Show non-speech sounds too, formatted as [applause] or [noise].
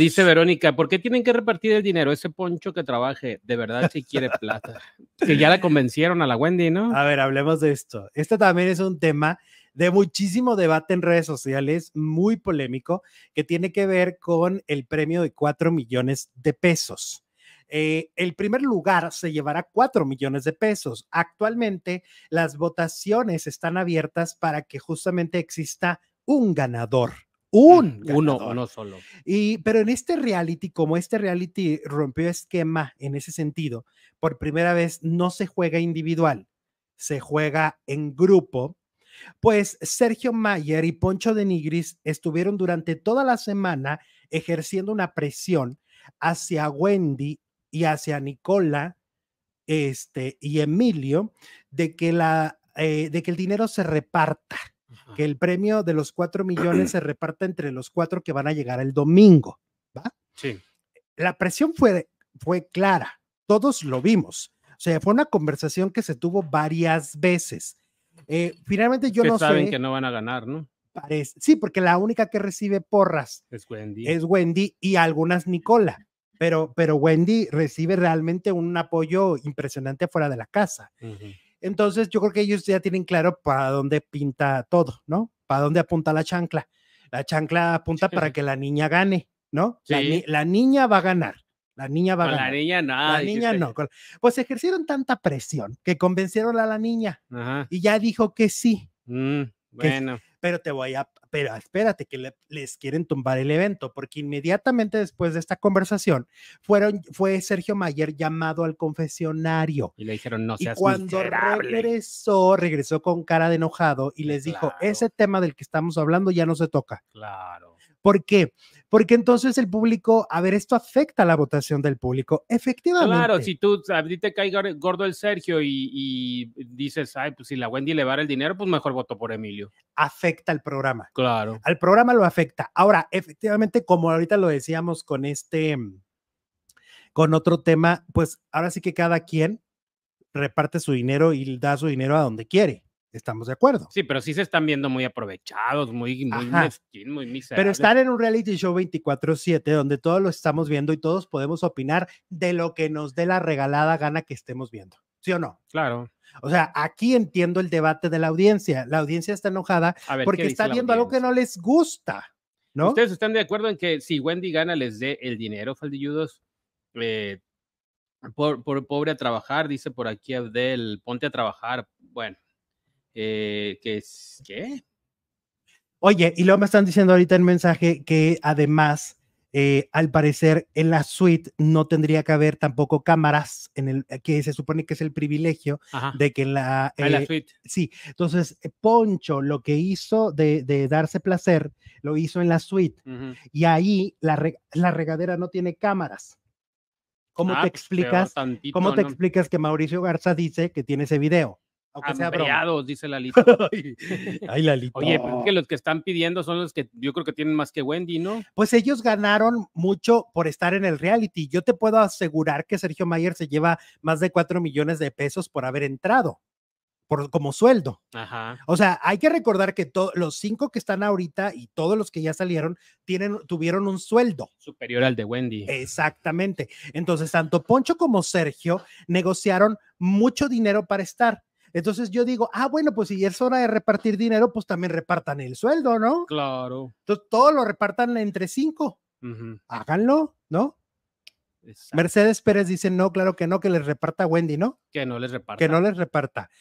Dice Verónica, ¿por qué tienen que repartir el dinero? Ese poncho que trabaje, de verdad, si quiere [laughs] plata. que ya la convencieron a la Wendy, ¿no? A ver, hablemos de esto. Este también es un tema de muchísimo debate en redes sociales, muy polémico, que tiene que ver con el premio de 4 millones de pesos. Eh, el primer lugar se llevará 4 millones de pesos. Actualmente las votaciones están abiertas para que justamente exista un ganador un [laughs] uno, no solo. Y, pero en este reality, como este reality rompió esquema en ese sentido, por primera vez no se juega individual, se juega en grupo. Pues Sergio Mayer y Poncho de Nigris estuvieron durante toda la semana ejerciendo una presión hacia Wendy y hacia Nicola este, y Emilio de que, la, eh, de que el dinero se reparta que el premio de los cuatro millones se reparta entre los cuatro que van a llegar el domingo, ¿va? Sí. La presión fue, fue clara, todos lo vimos. O sea, fue una conversación que se tuvo varias veces. Eh, finalmente yo no saben sé. Saben que no van a ganar, ¿no? Parece, sí, porque la única que recibe porras es Wendy. Es Wendy y algunas Nicola. Pero, pero Wendy recibe realmente un apoyo impresionante fuera de la casa. Entonces, yo creo que ellos ya tienen claro para dónde pinta todo, ¿no? Para dónde apunta la chancla. La chancla apunta para [laughs] que la niña gane, ¿no? La, niña va a ganar. La niña va a ganar. La niña La niña no. Pues ejercieron tanta presión que convencieron a la niña y ya dijo que sí. Mm, bueno pero te voy a, pero espérate que les quieren tumbar el evento, porque inmediatamente después de esta conversación fueron, fue Sergio Mayer llamado al confesionario. Y le dijeron, no seas Y cuando regresó, regresó con cara de enojado y les dijo, ese tema del que estamos hablando ya no se toca. Claro. ¿Por qué? Porque entonces el público, a ver, esto afecta a la votación del público, efectivamente. Claro, si tú te cae gordo el Sergio y, dices, ay, pues si la Wendy le va a dar el dinero, pues mejor voto por Emilio. Afecta al programa. Claro. Al programa lo afecta. Ahora, efectivamente, como ahorita lo decíamos con este, con otro tema, pues ahora sí que cada quien reparte su dinero y da su dinero a donde quiere. Estamos de acuerdo. Sí, pero sí se están viendo muy aprovechados, muy, muy muy miserables. Pero estar en un reality show 24-7, donde todos lo estamos viendo y todos podemos opinar de lo que nos dé la regalada gana que estemos viendo. ¿Sí o no? Claro. O sea, aquí entiendo el debate de la audiencia. La audiencia está enojada porque está viendo algo que no les gusta. ¿no? ¿Ustedes están de acuerdo en que si Wendy gana les dé el dinero, faldilludos? Eh, por, por pobre a trabajar, dice por aquí Abdel, ponte a trabajar. Bueno, eh, que es, ¿qué? Oye, y luego me están diciendo ahorita el mensaje que además, eh, al parecer, en la suite no tendría que haber tampoco cámaras, en el, eh, que se supone que es el privilegio de que la, ah, la suite. Sí, entonces Poncho lo que hizo de, darse placer, lo hizo en la suite. Y ahí la, regadera no tiene cámaras. ¿Cómo ah, te pues, explicas? ¿Cómo te explicas que Mauricio Garza dice que tiene ese video? Aunque hambreados, sea dice [laughs] Lalito. ay, Oye, pues que los que están pidiendo son los que yo creo que tienen más que Wendy, ¿no? Pues ellos ganaron mucho por estar en el reality. Yo te puedo asegurar que Sergio Mayer se lleva más de cuatro millones de pesos por haber entrado. Por, como sueldo. Ajá. O sea, hay que recordar que los cinco que están ahorita y todos los que ya salieron tienen, tuvieron un sueldo. Superior al de Wendy. Exactamente. Entonces, tanto Poncho como Sergio negociaron mucho dinero para estar. Entonces yo digo, ah, bueno, pues si es hora de repartir dinero, pues también repartan el sueldo, ¿no? Claro. Entonces todo lo repartan entre cinco. Háganlo, ¿no? Mercedes Pérez dice, no, claro que no, que les reparta Wendy, ¿no? Que no les reparta. Que no les reparta.